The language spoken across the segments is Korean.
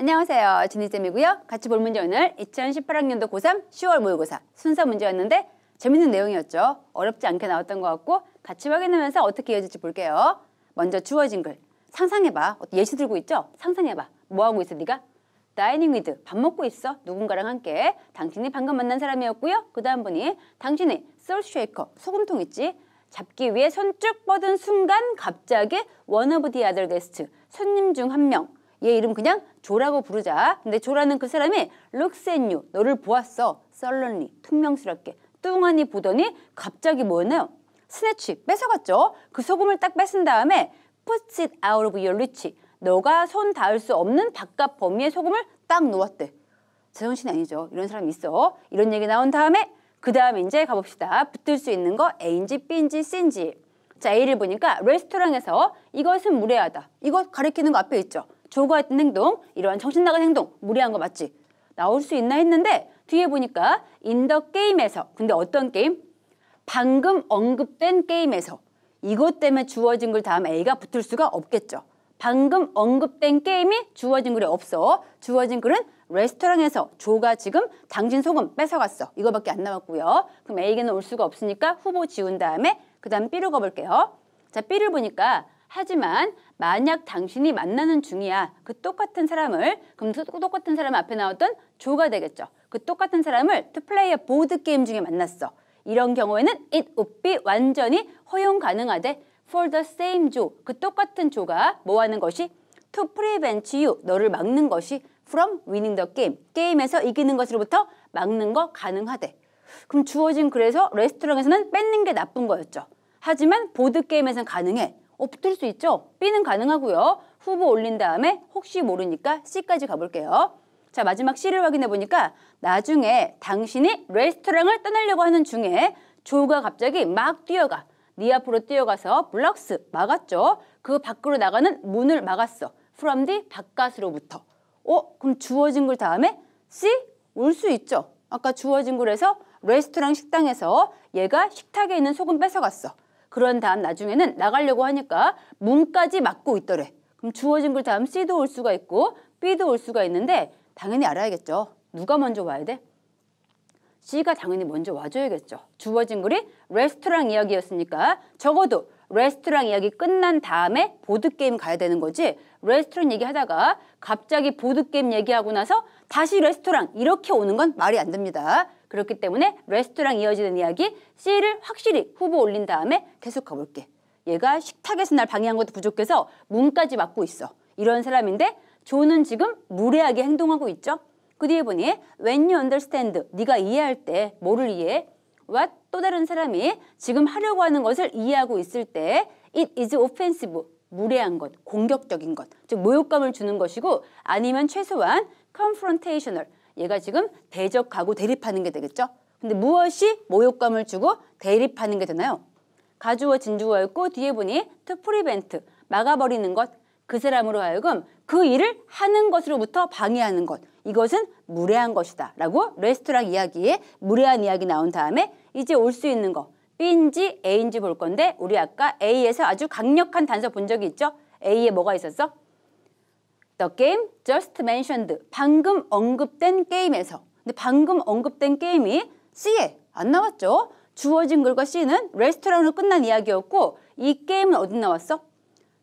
안녕하세요. 진희쌤이고요. 같이 볼 문제 오늘 2018학년도 고3 10월 모의고사 순서 문제였는데 재밌는 내용이었죠. 어렵지 않게 나왔던 것 같고 같이 확인하면서 어떻게 이어질지 볼게요. 먼저 주어진 글. 상상해봐. 예시 들고 있죠? 상상해봐. 뭐하고 있어 네가? 다이닝 위드. 밥 먹고 있어. 누군가랑 함께. 당신이 방금 만난 사람이었고요. 그 다음 분이 당신이 솔트 쉐이커, 소금통 있지? 잡기 위해 손 쭉 뻗은 순간 갑자기 원 오브 디 아들 게스트, 손님 중 한 명. 얘 이름 그냥 조라고 부르자. 근데 조라는 그 사람이 룩 o o 너를 보았어. 썰렁리 퉁명스럽게. 뚱하니 보더니 갑자기 뭐였나요? 스네치, 뺏어갔죠. 그 소금을 딱 뺏은 다음에 put it out of your reach. 너가 손 닿을 수 없는 바깥 범위의 소금을 딱 놓았대. 제정신 아니죠. 이런 사람이 있어. 이런 얘기 나온 다음에 그 다음에 이제 가봅시다. 붙을 수 있는 거 A인지 B인지 C인지. 자, A를 보니까 레스토랑에서 이것은 무례하다. 이것 가리키는 거 앞에 있죠. 조거했던 행동, 이러한 정신 나간 행동, 무리한 거 맞지? 나올 수 있나 했는데 뒤에 보니까 인더 게임에서 근데 어떤 게임? 방금 언급된 게임에서 이것 때문에 주어진 글 다음 A가 붙을 수가 없겠죠. 방금 언급된 게임이 주어진 글이 없어. 주어진 글은 레스토랑에서 조가 지금 당신 소금 뺏어갔어. 이거밖에 안 남았고요. 그럼 A에는 게올 수가 없으니까 후보 지운 다음에 그 다음 B로 가볼게요. 자, B를 보니까 하지만 만약 당신이 만나는 중이야. 그 똑같은 사람을 그럼 똑같은 사람 앞에 나왔던 조가 되겠죠. 그 똑같은 사람을 투플레이어 보드 게임 중에 만났어. 이런 경우에는 it would be 완전히 허용 가능하되 for the same 조, 그 똑같은 조가 뭐 하는 것이 to prevent you, 너를 막는 것이 from winning the game, 게임에서 이기는 것으로부터 막는 거 가능하대. 그럼 주어진 그래서 레스토랑에서는 뺏는 게 나쁜 거였죠. 하지만 보드게임에선 가능해. 어, 붙을 수 있죠? B는 가능하고요. 후보 올린 다음에 혹시 모르니까 C까지 가볼게요. 자, 마지막 C를 확인해 보니까 나중에 당신이 레스토랑을 떠나려고 하는 중에 조가 갑자기 막 뛰어가. 네 앞으로 뛰어가서 블락스 막았죠. 그 밖으로 나가는 문을 막았어. from the 바깥으로부터. 어? 그럼 주어진 글 다음에 C? 올 수 있죠. 아까 주어진 글에서 레스토랑 식당에서 얘가 식탁에 있는 소금 뺏어갔어. 그런 다음 나중에는 나가려고 하니까 문까지 막고 있더래. 그럼 주어진 글다음 C도 올 수가 있고 B도 올 수가 있는데 당연히 알아야겠죠. 누가 먼저 와야 돼? C가 당연히 먼저 와줘야겠죠. 주어진 글이 레스토랑 이야기였으니까 적어도 레스토랑 이야기 끝난 다음에 보드게임 가야 되는 거지 레스토랑 얘기하다가 갑자기 보드게임 얘기하고 나서 다시 레스토랑 이렇게 오는 건 말이 안 됩니다. 그렇기 때문에 레스토랑 이어지는 이야기 C를 확실히 후보 올린 다음에 계속 가볼게. 얘가 식탁에서 날 방해한 것도 부족해서 문까지 막고 있어. 이런 사람인데 조는 지금 무례하게 행동하고 있죠. 그 뒤에 보니 when you understand, 네가 이해할 때 뭐를 이해해? What 또 다른 사람이 지금 하려고 하는 것을 이해하고 있을 때 it is offensive, 무례한 것, 공격적인 것, 즉 모욕감을 주는 것이고 아니면 최소한 confrontational, 얘가 지금 대적하고 대립하는 게 되겠죠. 근데 무엇이 모욕감을 주고 대립하는 게 되나요? 가주어 진주어 였고 뒤에 보니 투프리벤트 막아버리는 것 그 사람으로 하여금 그 일을 하는 것으로부터 방해하는 것 이것은 무례한 것이다 라고 레스토랑 이야기에 무례한 이야기 나온 다음에 이제 올 수 있는 거 B인지 A인지 볼 건데 우리 아까 A에서 아주 강력한 단서 본 적이 있죠? A에 뭐가 있었어? The game just mentioned. 방금 언급된 게임에서. 근데 방금 언급된 게임이 C에 안 나왔죠. 주어진 글과 C는 레스토랑으로 끝난 이야기였고 이 게임은 어디 나왔어?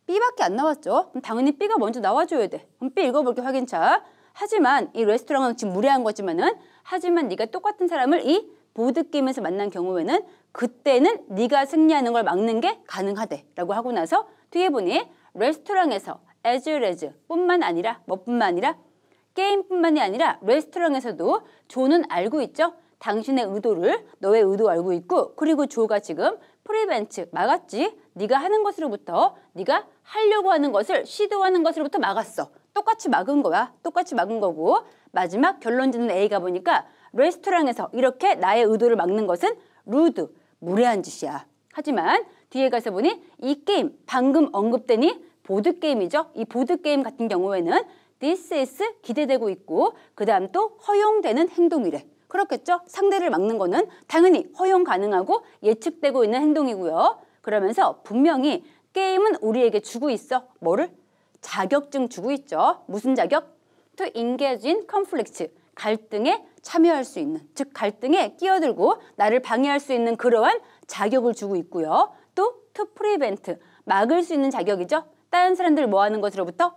B밖에 안 나왔죠. 그럼 당연히 B가 먼저 나와줘야 돼. 그럼 B 읽어볼게 확인차. 하지만 이 레스토랑은 지금 무례한 거지만은 하지만 네가 똑같은 사람을 이 보드 게임에서 만난 경우에는 그때는 네가 승리하는 걸 막는 게 가능하대라고 하고 나서 뒤에 보니 레스토랑에서 as well as 뿐만 아니라 뭐뿐만 아니라 게임뿐만이 아니라 레스토랑에서도 조는 알고 있죠. 당신의 의도를 너의 의도 알고 있고 그리고 조가 지금 프리벤츠 막았지. 네가 하는 것으로부터 네가 하려고 하는 것을 시도하는 것으로부터 막았어. 똑같이 막은 거야. 똑같이 막은 거고 마지막 결론지는 A가 보니까 레스토랑에서 이렇게 나의 의도를 막는 것은 루드, 무례한 짓이야. 하지만 뒤에 가서 보니 이 게임 방금 언급되니 보드게임이죠. 이 보드게임 같은 경우에는 this is 기대되고 있고 그 다음 또 허용되는 행동이래. 그렇겠죠? 상대를 막는 거는 당연히 허용 가능하고 예측되고 있는 행동이고요. 그러면서 분명히 게임은 우리에게 주고 있어. 뭐를? 자격증 주고 있죠. 무슨 자격? To engage in conflict. 갈등에 참여할 수 있는, 즉 갈등에 끼어들고 나를 방해할 수 있는 그러한 자격을 주고 있고요. 또 to prevent, 막을 수 있는 자격이죠. 다른 사람들을 모아는 뭐 것으로부터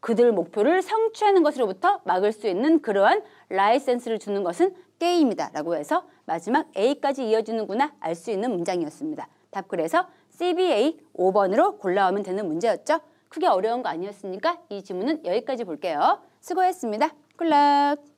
그들 목표를 성취하는 것으로부터 막을 수 있는 그러한 라이센스를 주는 것은 게임이다 라고 해서 마지막 A까지 이어지는구나 알 수 있는 문장이었습니다. 답 그래서 CBA 5번으로 골라오면 되는 문제였죠. 크게 어려운 거 아니었으니까 이질문은 여기까지 볼게요. 수고했습니다. 굿락!